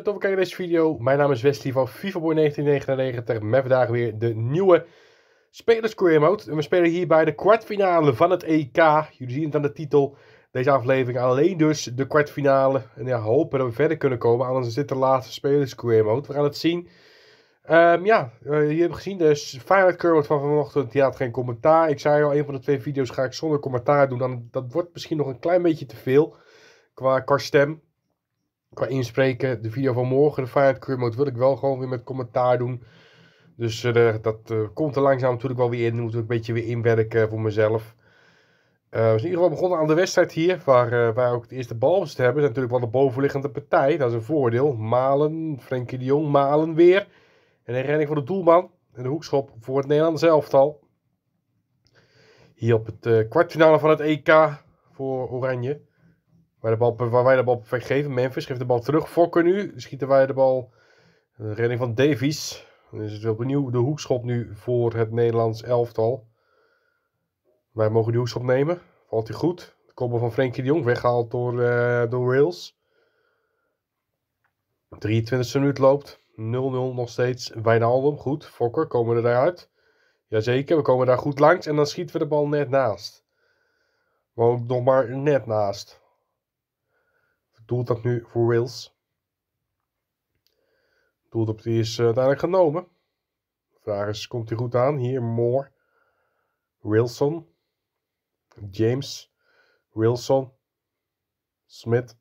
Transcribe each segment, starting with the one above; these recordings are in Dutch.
tot het kijken deze video. Mijn naam is Wesley van FIFABoy1999 met vandaag weer de nieuwe Spelers Career Mode. we spelen hierbij de kwartfinale van het EK. Jullie zien het aan de titel. Deze aflevering alleen dus de kwartfinale. En ja, hopen dat we verder kunnen komen. Anders zit de laatste Spelers Career Mode. We gaan het zien. Ehm, ja, uh, eh, je hebt gezien de Firelight Career van vanochtend. Die had geen commentaar. Ik zei al, een van de twee video's ga ik zonder commentaar doen. Dan, dat wordt misschien nog een klein beetje te veel qua, karstem. stem qua inspreken. De video van morgen, de Firecure Mode, wil ik wel gewoon weer met commentaar doen. Dus eh, dat eh, komt er langzaam natuurlijk wel weer in. Moet ik een beetje weer inwerken eh, voor mezelf. we zijn in ieder geval begonnen aan de wedstrijd hier. Waar we ook het eerste balbezit hebben. zijn natuurlijk wel de bovenliggende partij. Dat is een voordeel. Malen, Frenkie de Jong, Malen weer. En een redding voor de doelman. En de hoekschop voor het Nederlandse elftal. Hier op het kwartfinale van het EK voor Oranje. Waar, de bal, wij de bal perfect geven. Memphis geeft de bal terug. Fokker nu. Schieten wij de bal. De redding van Davies. Dan is het wel opnieuw de hoekschop nu voor het Nederlands elftal. Wij mogen die hoekschop nemen. Valt hij goed. De koppel van Frenkie de Jong weggehaald door, uh, door Rails. 23e minuut loopt. 0-0 nog steeds. Wijnaldum, goed. Fokker, komen we eruit. Jazeker, we komen daar goed langs. En dan schieten we de bal net naast. Maar nog maar net naast doet dat nu voor Wales? Doeltop die is uiteindelijk eh, genomen. De vraag is, komt hij goed aan? Hier Moore, Wilson, James, Wilson, Smith,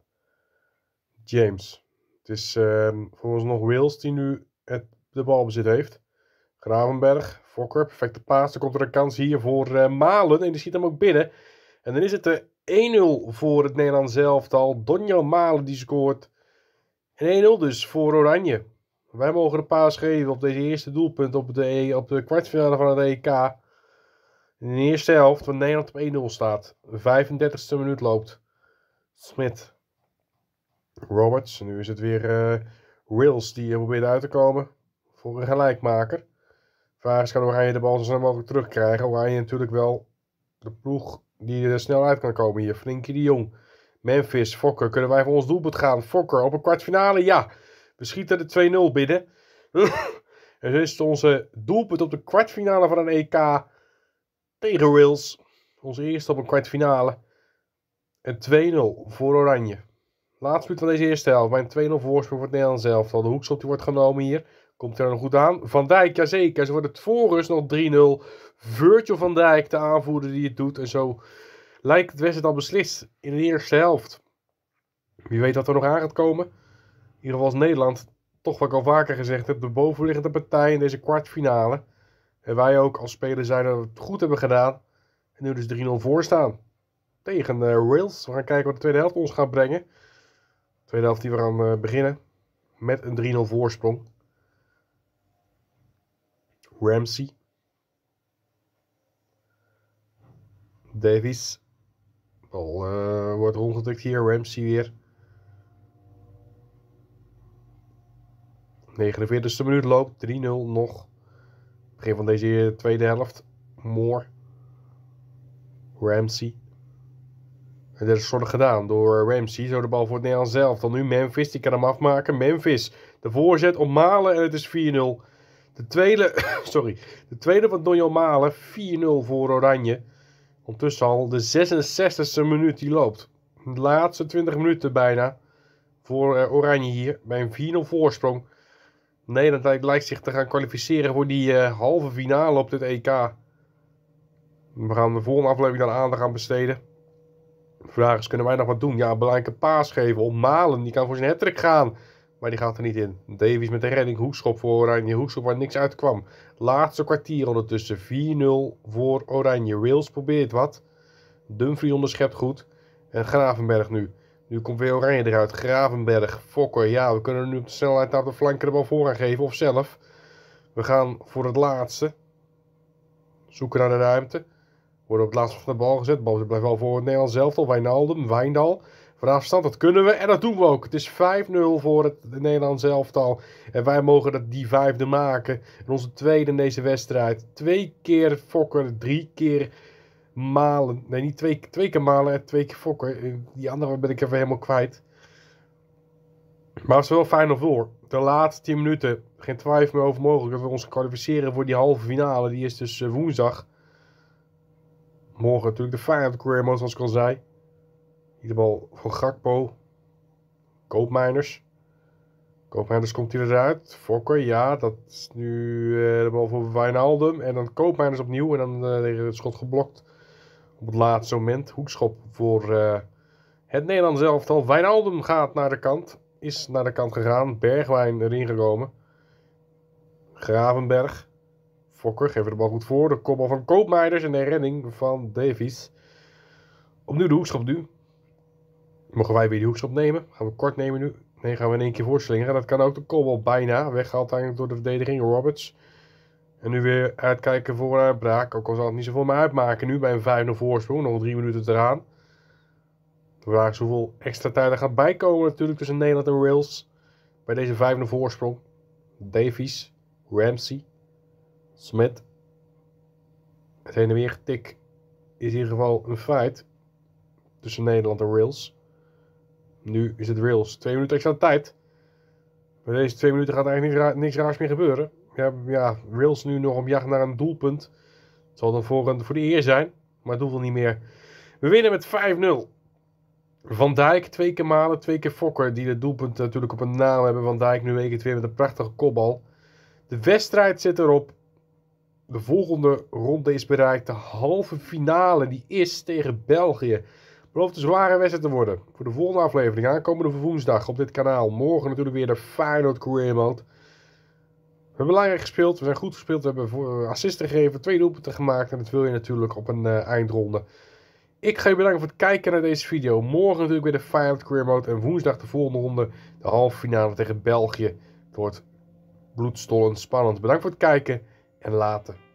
James. Het is uh, volgens nog Wales die nu het, de bezit heeft. Gravenberg, Fokker, perfecte paas. Dan komt er een kans hier voor eh, Malen en die schiet hem ook binnen. En dan is het de 1-0 voor het Nederlands elftal. Donjo Malen die scoort. En 1-0 dus voor Oranje. Wij mogen de paas geven op deze eerste doelpunt op de, e, op de kwartfinale van het EK. In de eerste helft, waar Nederland op 1-0 staat. 35e minuut loopt. Smit. Roberts. Nu is het weer uh, Wills die probeert uit te komen. Voor een gelijkmaker. Vraag is, kan Oranje de bal zo snel mogelijk terugkrijgen? Oranje natuurlijk wel de ploeg die er snel uit kan komen hier. Frenkie de Jong. Memphis, Fokker. Kunnen wij voor ons doelpunt gaan? Fokker op een kwartfinale? Ja. We schieten de 2-0 binnen. Het is onze doelpunt op de kwartfinale van een EK tegen Wales. Onze eerste op een kwartfinale. En 2-0 voor Oranje. Laatste punt van deze eerste helft. mijn 2-0 voorsprong voor het Nederlands al De hoekschop die wordt genomen hier. Komt er nog goed aan. Van Dijk, ja zeker. Ze worden het voor nog 3-0. Virgil van Dijk, de aanvoerder die het doet. En zo lijkt het wedstrijd al beslist in de eerste helft. Wie weet wat er nog aan gaat komen. In ieder geval als Nederland, toch wat ik al vaker gezegd heb, de bovenliggende partij in deze kwartfinale. En wij ook als speler zijn dat we het goed hebben gedaan. En nu dus 3-0 voor staan. Tegen uh, eh, Rails. We gaan kijken wat de tweede helft ons gaat brengen. De tweede helft die we gaan eh, beginnen. Met een 3-0 voorsprong. Ramsey. Davies. Al uh, eh, wordt rondgedrukt hier. Ramsey weer. 49e minuut loopt. 3-0 nog. Begin van deze tweede helft. Moore. Ramsey. En dat is zorg gedaan door Ramsey. Zo de bal voor het zelf. Dan nu Memphis. Die kan hem afmaken. Memphis. De voorzet op Malen. En het is 4-0. De tweede, sorry, de tweede van Donjo Malen, 4-0 voor Oranje. Ondertussen al de 66e minuut die loopt. De laatste 20 minuten bijna voor eh, Oranje hier. Bij een 4-0 voorsprong. Nederland lijkt zich te gaan kwalificeren voor die eh, halve finale op dit EK. We gaan de volgende aflevering dan aandacht aan besteden. De vraag is, kunnen wij nog wat doen? Ja, een belangrijke paas geven om Malen. Die kan voor zijn hattrick gaan. Maar die gaat er niet in. Davies met de redding. Hoekschop voor Oranje. Hoekschop waar niks uitkwam. Laatste kwartier ondertussen. 4-0 voor Oranje. Wales probeert wat. Dumfries onderschept goed. En Gravenberg nu. Nu komt weer Oranje eruit. Gravenberg. Fokker. Ja, we kunnen nu op de snelheid naar de flanken de bal voor aan geven. Of zelf. We gaan voor het laatste. Zoeken naar de ruimte. Worden op het laatste van de bal gezet. Bal blijft wel voor het Nederlands zelf. Wijnaldum. Wijndal. Vanaf afstand, dat kunnen we en dat doen we ook. Het is 5-0 voor het Nederlands elftal. En wij mogen dat die vijfde maken. in onze tweede in deze wedstrijd. Twee keer fokker. drie keer malen. Nee, niet twee, twee keer malen twee keer fokker. Eh, die andere ben ik even helemaal kwijt. Maar het is wel fijn voor. De laatste 10 minuten. Geen twijfel meer over mogelijk dat we ons kwalificeren voor die halve finale. Die is dus eh, woensdag. Morgen natuurlijk de Feyenoord Career, zoals ik al zei ieder geval voor Gakpo. Koopmijners. Koopmijners komt hier eruit. Fokker, ja, dat is nu de eh, bal voor Wijnaldum. En dan Koopmijners opnieuw. En dan eh, is het schot geblokt. Op het laatste moment. Hoekschop voor eh, het Nederlands elftal. Wijnaldum gaat naar de kant. Is naar de kant gegaan. Bergwijn erin gekomen. Gravenberg. Fokker geeft de bal goed voor. De kopbal van Koopmijners en de redding van Davies. Opnieuw de hoekschop nu. Mogen wij weer die hoekschop nemen Gaan we kort nemen nu? Nee, gaan we in één keer voorslingeren. Dat kan ook de kopbal bijna. Weggehaald eigenlijk door de verdediging Roberts. En nu weer uitkijken voor een eh, uitbraak. Ook al zal het niet zoveel meer uitmaken nu bij een 5-0 voorsprong. Nog drie minuten eraan. De vraag is hoeveel extra tijd er gaat bijkomen natuurlijk tussen Nederland en Wales. Bij deze 5-0 voorsprong. Davies, Ramsey, Smit. Het heen en weer getik is in ieder geval een feit tussen Nederland en Wales. Nu is het Rails. Twee minuten extra tijd. Bij deze twee minuten gaat er eigenlijk niks, raars meer gebeuren. Ja, ja, Rails nu nog op jacht naar een doelpunt. Het zal dan voor, voor de eer zijn, maar het hoeft wel niet meer. We winnen met 5-0. Van Dijk, twee keer Malen, twee keer Fokker. Die het doelpunt natuurlijk op een naam hebben. Van Dijk nu week het weer met een prachtige kopbal. De wedstrijd zit erop. De volgende ronde is bereikt. De halve finale die is tegen België. Belooft een zware wedstrijd te worden. Voor de volgende aflevering aankomende woensdag op dit kanaal. Morgen natuurlijk weer de Feyenoord Career Mode. We hebben belangrijk gespeeld, we zijn goed gespeeld, we hebben eh, assisten gegeven, twee doelpunten gemaakt. En dat wil je natuurlijk op een eh, eindronde. Ik ga je bedanken voor het kijken naar deze video. Morgen natuurlijk weer de Feyenoord Career Mode. En woensdag de volgende ronde, de halve finale tegen België. Het wordt bloedstollend spannend. Bedankt voor het kijken en later.